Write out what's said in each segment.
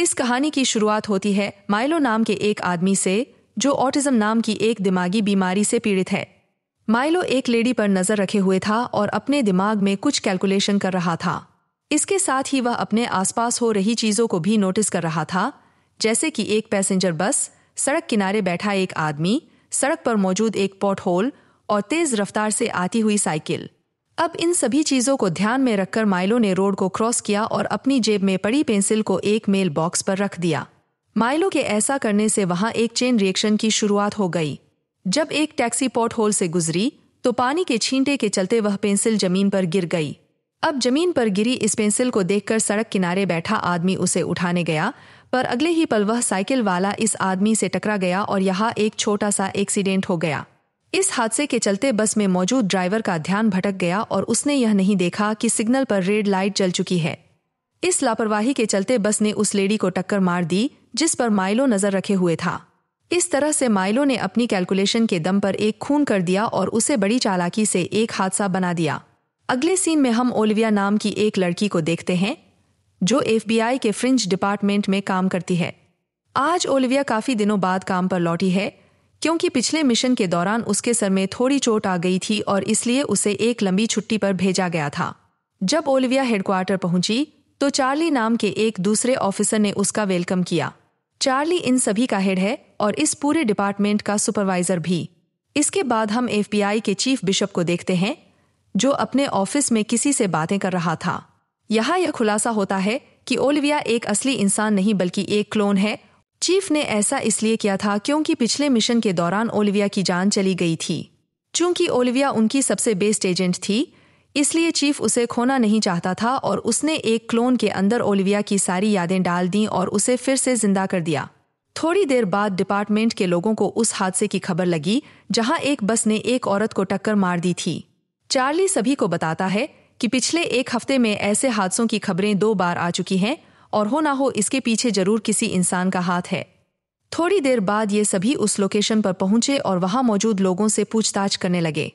इस कहानी की शुरुआत होती है माइलो नाम के एक आदमी से जो ऑटिज्म नाम की एक दिमागी बीमारी से पीड़ित है माइलो एक लेडी पर नजर रखे हुए था और अपने दिमाग में कुछ कैलकुलेशन कर रहा था इसके साथ ही वह अपने आसपास हो रही चीजों को भी नोटिस कर रहा था जैसे कि एक पैसेंजर बस सड़क किनारे बैठा एक आदमी सड़क पर मौजूद एक पॉट होल और तेज रफ्तार से आती हुई साइकिल अब इन सभी चीजों को ध्यान में रखकर माइलो ने रोड को क्रॉस किया और अपनी जेब में पड़ी पेंसिल को एक मेल बॉक्स पर रख दिया माइलो के ऐसा करने से वहां एक चेन रिएक्शन की शुरुआत हो गई जब एक टैक्सी पॉट होल से गुजरी तो पानी के छींटे के चलते वह पेंसिल जमीन पर गिर गई अब जमीन पर गिरी इस पेंसिल को देखकर सड़क किनारे बैठा आदमी उसे उठाने गया पर अगले ही पल वह साइकिल वाला इस आदमी से टकरा गया और यहाँ एक छोटा सा एक्सीडेंट हो गया इस हादसे के चलते बस में मौजूद ड्राइवर का ध्यान भटक गया और उसने यह नहीं देखा कि सिग्नल पर रेड लाइट जल चुकी है इस लापरवाही के चलते बस ने उस लेडी को टक्कर मार दी जिस पर माइलो नजर रखे हुए था इस तरह से माइलो ने अपनी कैलकुलेशन के दम पर एक खून कर दिया और उसे बड़ी चालाकी से एक हादसा बना दिया अगले सीन में हम ओलिविया नाम की एक लड़की को देखते हैं जो एफबीआई के फ्रिंज डिपार्टमेंट में काम करती है आज ओलिविया काफी दिनों बाद काम पर लौटी है क्योंकि पिछले मिशन के दौरान उसके सर में थोड़ी चोट आ गई थी और इसलिए उसे एक लंबी छुट्टी पर भेजा गया था जब ओलिविया हेडक्वार्टर पहुंची तो चार्ली नाम के एक दूसरे ऑफिसर ने उसका वेलकम किया चार्ली इन सभी का हेड है और इस पूरे डिपार्टमेंट का सुपरवाइजर भी इसके बाद हम एफ के चीफ बिशप को देखते हैं जो अपने ऑफिस में किसी से बातें कर रहा था यहाँ यह खुलासा होता है कि ओलिविया एक असली इंसान नहीं बल्कि एक क्लोन है चीफ ने ऐसा इसलिए किया था क्योंकि पिछले मिशन के दौरान ओलिविया की जान चली गई थी चूंकि ओलिविया उनकी सबसे बेस्ट एजेंट थी इसलिए चीफ उसे खोना नहीं चाहता था और उसने एक क्लोन के अंदर ओलिविया की सारी यादें डाल दी और उसे फिर से जिंदा कर दिया थोड़ी देर बाद डिपार्टमेंट के लोगों को उस हादसे की खबर लगी जहां एक बस ने एक औरत को टक्कर मार दी थी चार्ली सभी को बताता है कि पिछले एक हफ्ते में ऐसे हादसों की खबरें दो बार आ चुकी हैं और हो ना हो इसके पीछे जरूर किसी इंसान का हाथ है थोड़ी देर बाद ये सभी उस लोकेशन पर पहुंचे और वहां मौजूद लोगों से पूछताछ करने लगे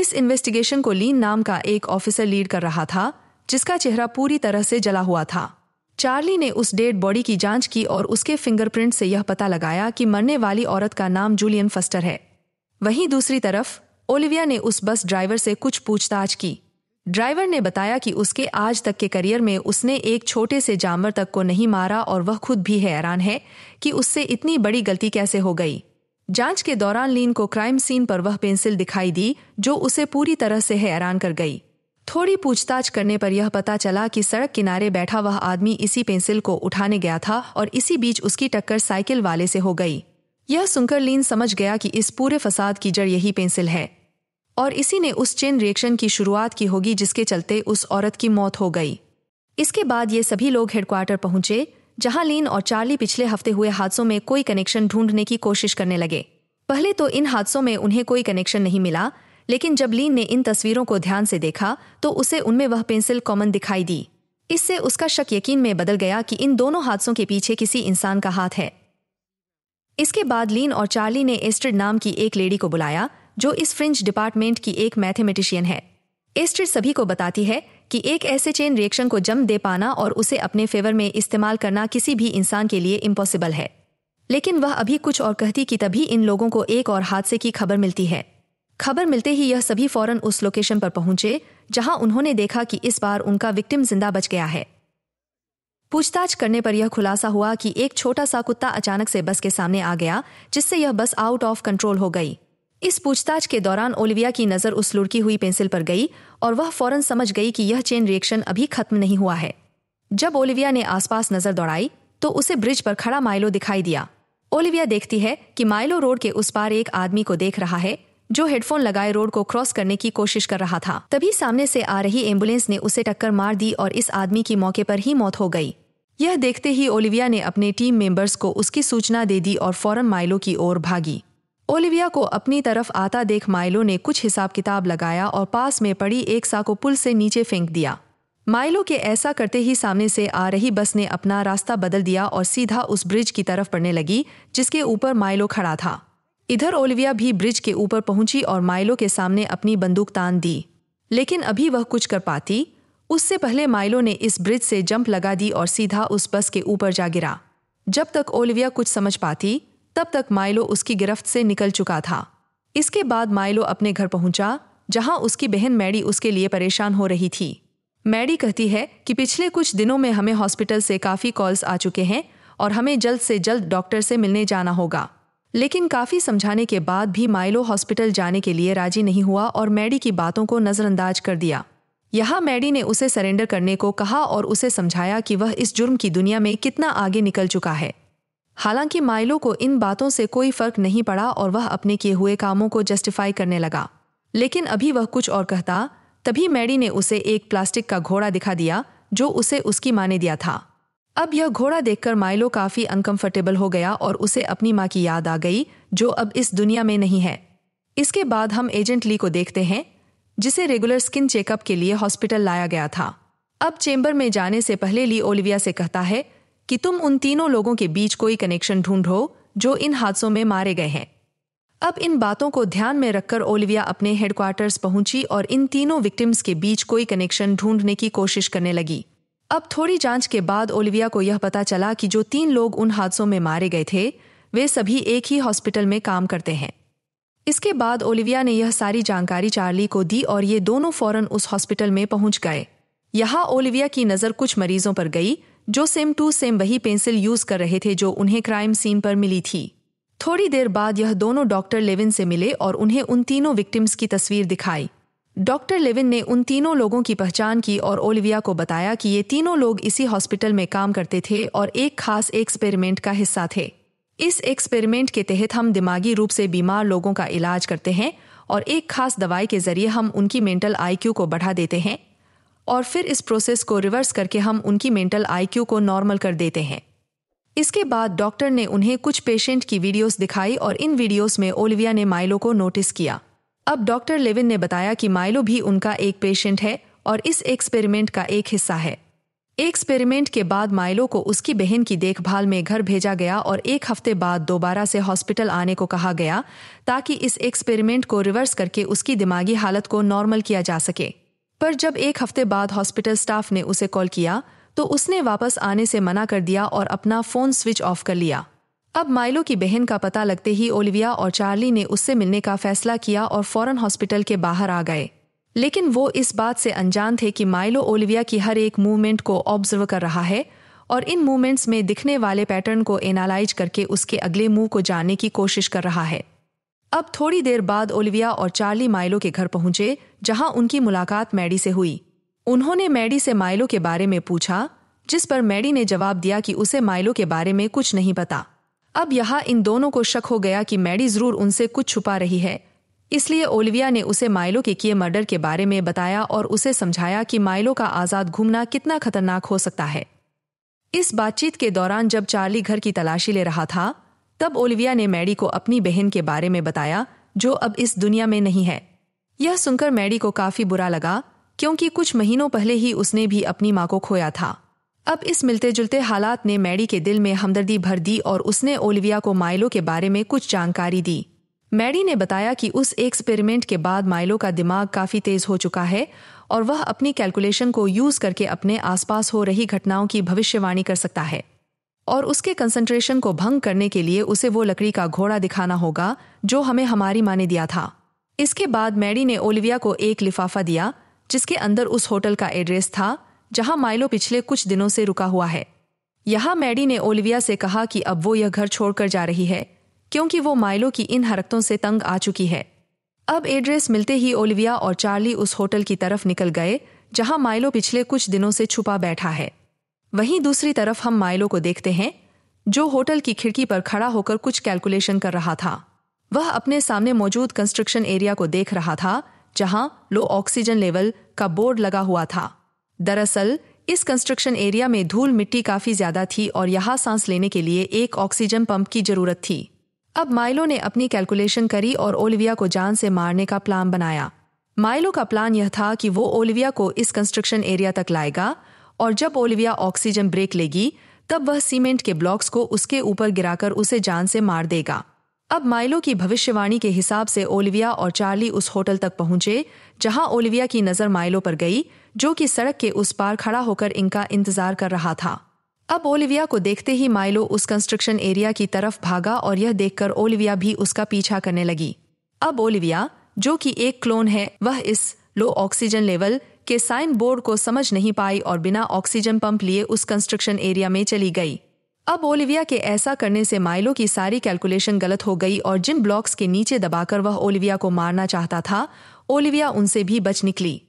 इस इन्वेस्टिगेशन को लीन नाम का एक ऑफिसर लीड कर रहा था जिसका चेहरा पूरी तरह से जला हुआ था चार्ली ने उस डेड बॉडी की जांच की और उसके फिंगरप्रिंट से यह पता लगाया कि मरने वाली औरत का नाम जूलियन फस्टर है वहीं दूसरी तरफ ओलिविया ने उस बस ड्राइवर से कुछ पूछताछ की ड्राइवर ने बताया कि उसके आज तक के करियर में उसने एक छोटे से जानवर तक को नहीं मारा और वह खुद भी हैरान है कि उससे इतनी बड़ी गलती कैसे हो गई जांच के दौरान लीन को क्राइम सीन पर वह पेंसिल दिखाई दी जो उसे पूरी तरह से हैरान कर गई थोड़ी पूछताछ करने पर यह पता चला कि सड़क किनारे बैठा वह आदमी इसी पेंसिल को उठाने गया था और इसी बीच उसकी टक्कर साइकिल वाले से हो गई यह सुनकर लीन समझ गया कि इस पूरे फसाद की जड़ यही पेंसिल है और इसी ने उस चेन रिएक्शन की शुरुआत की होगी जिसके चलते उस औरत की मौत हो गई इसके बाद ये सभी लोग हेडक्वार्टर पहुंचे जहां लीन और चार्ली पिछले हफ्ते हुए हादसों में कोई कनेक्शन ढूंढने की कोशिश करने लगे पहले तो इन हादसों में उन्हें कोई कनेक्शन नहीं मिला लेकिन जब लीन ने इन तस्वीरों को ध्यान से देखा तो उसे उनमें वह पेंसिल कॉमन दिखाई दी इससे उसका शक यकीन में बदल गया कि इन दोनों हादसों के पीछे किसी इंसान का हाथ है इसके बाद लीन और चार्ली ने एस्ट्रिड नाम की एक लेडी को बुलाया जो इस फ्रिंज डिपार्टमेंट की एक मैथमेटिशियन है एस्ट्रिड सभी को बताती है कि एक ऐसे चेन रिएक्शन को जम दे पाना और उसे अपने फेवर में इस्तेमाल करना किसी भी इंसान के लिए इम्पॉसिबल है लेकिन वह अभी कुछ और कहती कि तभी इन लोगों को एक और हादसे की खबर मिलती है खबर मिलते ही यह सभी फौरन उस लोकेशन पर पहुंचे जहां उन्होंने देखा कि इस बार उनका विक्टिम जिंदा बच गया है पूछताछ करने पर यह खुलासा हुआ कि एक छोटा सा कुत्ता अचानक से बस के सामने आ गया जिससे यह बस आउट ऑफ कंट्रोल हो गई इस पूछताछ के दौरान ओलिविया की नज़र उस लुड़की हुई पेंसिल पर गई और वह फौरन समझ गई कि यह चेन रिएक्शन अभी खत्म नहीं हुआ है जब ओलिविया ने आसपास नज़र दौड़ाई तो उसे ब्रिज पर खड़ा माइलो दिखाई दिया ओलिविया देखती है कि माइलो रोड के उस पार एक आदमी को देख रहा है जो हेडफोन लगाए रोड को क्रॉस करने की कोशिश कर रहा था तभी सामने से आ रही एम्बुलेंस ने उसे टक्कर मार दी और इस आदमी की मौके पर ही मौत हो गई यह देखते ही ओलिविया ने अपने टीम मेंबर्स को उसकी सूचना दे दी और फौरन माइलो की ओर भागी ओलिविया को अपनी तरफ आता देख माइलो ने कुछ हिसाब किताब लगाया और पास में पड़ी एक सा को पुल से नीचे फेंक दिया माइलो के ऐसा करते ही सामने से आ रही बस ने अपना रास्ता बदल दिया और सीधा उस ब्रिज की तरफ पड़ने लगी जिसके ऊपर माइलो खड़ा था इधर ओलिविया भी ब्रिज के ऊपर पहुंची और माइलो के सामने अपनी बंदूक तान दी लेकिन अभी वह कुछ कर पाती उससे पहले माइलो ने इस ब्रिज से जंप लगा दी और सीधा उस बस के ऊपर जा गिरा जब तक ओलिविया कुछ समझ पाती तब तक माइलो उसकी गिरफ्त से निकल चुका था इसके बाद माइलो अपने घर पहुंचा जहां उसकी बहन मैडी उसके लिए परेशान हो रही थी मैडी कहती है कि पिछले कुछ दिनों में हमें हॉस्पिटल से काफ़ी कॉल्स आ चुके हैं और हमें जल्द से जल्द डॉक्टर से मिलने जाना होगा लेकिन काफ़ी समझाने के बाद भी माइलो हॉस्पिटल जाने के लिए राजी नहीं हुआ और मैडी की बातों को नज़रअंदाज कर दिया यहाँ मैडी ने उसे सरेंडर करने को कहा और उसे समझाया कि वह इस जुर्म की दुनिया में कितना आगे निकल चुका है हालांकि माइलो को इन बातों से कोई फर्क नहीं पड़ा और वह अपने किए हुए कामों को जस्टिफाई करने लगा लेकिन अभी वह कुछ और कहता तभी मैडी ने उसे एक प्लास्टिक का घोड़ा दिखा दिया जो उसे उसकी माँ ने दिया था अब यह घोड़ा देखकर माइलो काफी अनकंफर्टेबल हो गया और उसे अपनी माँ की याद आ गई जो अब इस दुनिया में नहीं है इसके बाद हम एजेंट ली को देखते हैं जिसे रेगुलर स्किन चेकअप के लिए हॉस्पिटल लाया गया था अब चेंबर में जाने से पहले ली ओलिविया से कहता है कि तुम उन तीनों लोगों के बीच कोई कनेक्शन ढूंढो जो इन हादसों में मारे गए हैं अब इन बातों को ध्यान में रखकर ओलिविया अपने हेडक्वार्टर्स पहुंची और इन तीनों विक्टिम्स के बीच कोई कनेक्शन ढूंढने की कोशिश करने लगी अब थोड़ी जांच के बाद ओलिविया को यह पता चला कि जो तीन लोग उन हादसों में मारे गए थे वे सभी एक ही हॉस्पिटल में काम करते हैं इसके बाद ओलिविया ने यह सारी जानकारी चार्ली को दी और ये दोनों फौरन उस हॉस्पिटल में पहुंच गए यहां ओलिविया की नज़र कुछ मरीजों पर गई जो सेम टू सेम वही पेंसिल यूज कर रहे थे जो उन्हें क्राइम सीन पर मिली थी थोड़ी देर बाद यह दोनों डॉक्टर लेविन से मिले और उन्हें उन तीनों विक्टिम्स की तस्वीर दिखाई डॉक्टर लेविन ने उन तीनों लोगों की पहचान की और ओलिविया को बताया कि ये तीनों लोग इसी हॉस्पिटल में काम करते थे और एक खास एक्सपेरिमेंट का हिस्सा थे इस एक्सपेरिमेंट के तहत हम दिमागी रूप से बीमार लोगों का इलाज करते हैं और एक खास दवाई के जरिए हम उनकी मेंटल आईक्यू को बढ़ा देते हैं और फिर इस प्रोसेस को रिवर्स करके हम उनकी मेंटल आईक्यू को नॉर्मल कर देते हैं इसके बाद डॉक्टर ने उन्हें कुछ पेशेंट की वीडियोस दिखाई और इन वीडियोस में ओलिविया ने माइलो को नोटिस किया अब डॉक्टर लेविन ने बताया कि माइलो भी उनका एक पेशेंट है और इस एक्सपेरिमेंट का एक हिस्सा है एक्सपेरिमेंट के बाद माइलो को उसकी बहन की देखभाल में घर भेजा गया और एक हफ्ते बाद दोबारा से हॉस्पिटल आने को कहा गया ताकि इस एक्सपेरिमेंट को रिवर्स करके उसकी दिमागी हालत को नॉर्मल किया जा सके पर जब एक हफ्ते बाद हॉस्पिटल स्टाफ ने उसे कॉल किया तो उसने वापस आने से मना कर दिया और अपना फोन स्विच ऑफ कर लिया अब माइलो की बहन का पता लगते ही ओलिविया और चार्ली ने उससे मिलने का फैसला किया और फौरन हॉस्पिटल के बाहर आ गए लेकिन वो इस बात से अनजान थे कि माइलो ओलिविया की हर एक मूवमेंट को ऑब्जर्व कर रहा है और इन मूवमेंट्स में दिखने वाले पैटर्न को एनालाइज करके उसके अगले मूव को जानने की कोशिश कर रहा है अब थोड़ी देर बाद ओलिविया और चार्ली माइलो के घर पहुंचे जहां उनकी मुलाकात मैडी से हुई उन्होंने मैडी से माइलो के बारे में पूछा जिस पर मैडी ने जवाब दिया कि उसे माइलो के बारे में कुछ नहीं पता अब यहाँ इन दोनों को शक हो गया कि मैडी जरूर उनसे कुछ छुपा रही है इसलिए ओलिविया ने उसे माइलो के किए मर्डर के बारे में बताया और उसे समझाया कि माइलो का आज़ाद घूमना कितना खतरनाक हो सकता है इस बातचीत के दौरान जब चार्ली घर की तलाशी ले रहा था तब ओलिविया ने मैडी को अपनी बहन के बारे में बताया जो अब इस दुनिया में नहीं है यह सुनकर मैडी को काफी बुरा लगा क्योंकि कुछ महीनों पहले ही उसने भी अपनी माँ को खोया था अब इस मिलते जुलते हालात ने मैडी के दिल में हमदर्दी भर दी और उसने ओलिविया को माइलो के बारे में कुछ जानकारी दी मैडी ने बताया कि उस एक्सपेरिमेंट के बाद माइलो का दिमाग काफी तेज हो चुका है और वह अपनी कैलकुलेशन को यूज करके अपने आसपास हो रही घटनाओं की भविष्यवाणी कर सकता है और उसके कंसंट्रेशन को भंग करने के लिए उसे वो लकड़ी का घोड़ा दिखाना होगा जो हमें हमारी माँ ने दिया था इसके बाद मैडी ने ओलिविया को एक लिफाफा दिया जिसके अंदर उस होटल का एड्रेस था जहां माइलो पिछले कुछ दिनों से रुका हुआ है यहाँ मैडी ने ओलिविया से कहा कि अब वो यह घर छोड़कर जा रही है क्योंकि वो माइलो की इन हरकतों से तंग आ चुकी है अब एड्रेस मिलते ही ओलिविया और चार्ली उस होटल की तरफ निकल गए जहां माइलो पिछले कुछ दिनों से छुपा बैठा है वहीं दूसरी तरफ हम माइलो को देखते हैं जो होटल की खिड़की पर खड़ा होकर कुछ कैलकुलेशन कर रहा था वह अपने सामने मौजूद कंस्ट्रक्शन एरिया को देख रहा था जहां लो ऑक्सीजन लेवल का बोर्ड लगा हुआ था दरअसल इस कंस्ट्रक्शन एरिया में धूल मिट्टी काफी ज्यादा थी और यहाँ सांस लेने के लिए एक ऑक्सीजन पंप की जरूरत थी अब माइलो ने अपनी कैलकुलेशन करी और ओलिविया को जान से मारने का प्लान बनाया माइलो का प्लान यह था कि वो ओलिविया को इस कंस्ट्रक्शन एरिया तक लाएगा और जब ओलिविया ऑक्सीजन ब्रेक लेगी तब वह सीमेंट के ब्लॉक्स को उसके ऊपर गिराकर उसे जान से मार देगा अब माइलो की भविष्यवाणी के हिसाब से ओलिविया और चार्ली उस होटल तक पहुंचे जहां ओलिविया की नजर माइलो पर गई जो कि सड़क के उस पार खड़ा होकर इनका इंतजार कर रहा था अब ओलिविया को देखते ही माइलो उस कंस्ट्रक्शन एरिया की तरफ भागा और यह देखकर ओलिविया भी उसका पीछा करने लगी अब ओलिविया जो कि एक क्लोन है वह इस लो ऑक्सीजन लेवल कि साइन बोर्ड को समझ नहीं पाई और बिना ऑक्सीजन पंप लिए उस कंस्ट्रक्शन एरिया में चली गई अब ओलिविया के ऐसा करने से माइलो की सारी कैलकुलेशन गलत हो गई और जिन ब्लॉक्स के नीचे दबाकर वह ओलिविया को मारना चाहता था ओलिविया उनसे भी बच निकली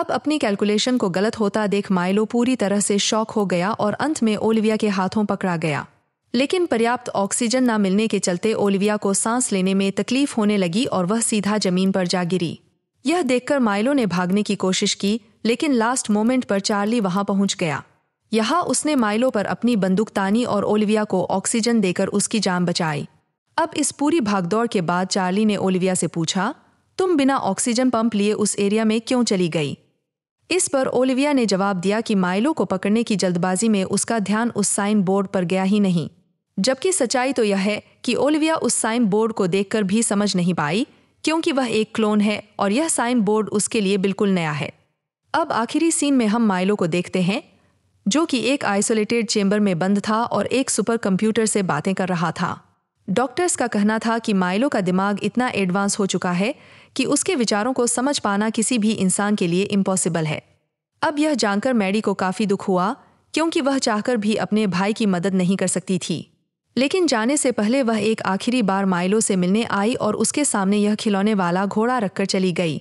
अब अपनी कैलकुलेशन को गलत होता देख माइलो पूरी तरह से शॉक हो गया और अंत में ओलिविया के हाथों पकड़ा गया लेकिन पर्याप्त ऑक्सीजन न मिलने के चलते ओलिविया को सांस लेने में तकलीफ होने लगी और वह सीधा जमीन पर जा गिरी यह देखकर माइलो ने भागने की कोशिश की लेकिन लास्ट मोमेंट पर चार्ली वहां पहुंच गया यहां उसने माइलो पर अपनी बंदूकतानी और ओलिविया को ऑक्सीजन देकर उसकी जान बचाई अब इस पूरी भागदौड़ के बाद चार्ली ने ओलिविया से पूछा तुम बिना ऑक्सीजन पंप लिए उस एरिया में क्यों चली गई इस पर ओलिविया ने जवाब दिया कि माइलो को पकड़ने की जल्दबाजी में उसका ध्यान उस साइन बोर्ड पर गया ही नहीं जबकि सच्चाई तो यह है कि ओलिविया उस साइन बोर्ड को देखकर भी समझ नहीं पाई क्योंकि वह एक क्लोन है और यह साइन बोर्ड उसके लिए बिल्कुल नया है अब आखिरी सीन में हम माइलो को देखते हैं जो कि एक आइसोलेटेड चेम्बर में बंद था और एक सुपर कंप्यूटर से बातें कर रहा था डॉक्टर्स का कहना था कि माइलो का दिमाग इतना एडवांस हो चुका है कि उसके विचारों को समझ पाना किसी भी इंसान के लिए इम्पॉसिबल है अब यह जानकर मैडी को काफ़ी दुख हुआ क्योंकि वह चाहकर भी अपने भाई की मदद नहीं कर सकती थी लेकिन जाने से पहले वह एक आखिरी बार माइलो से मिलने आई और उसके सामने यह खिलौने वाला घोड़ा रखकर चली गई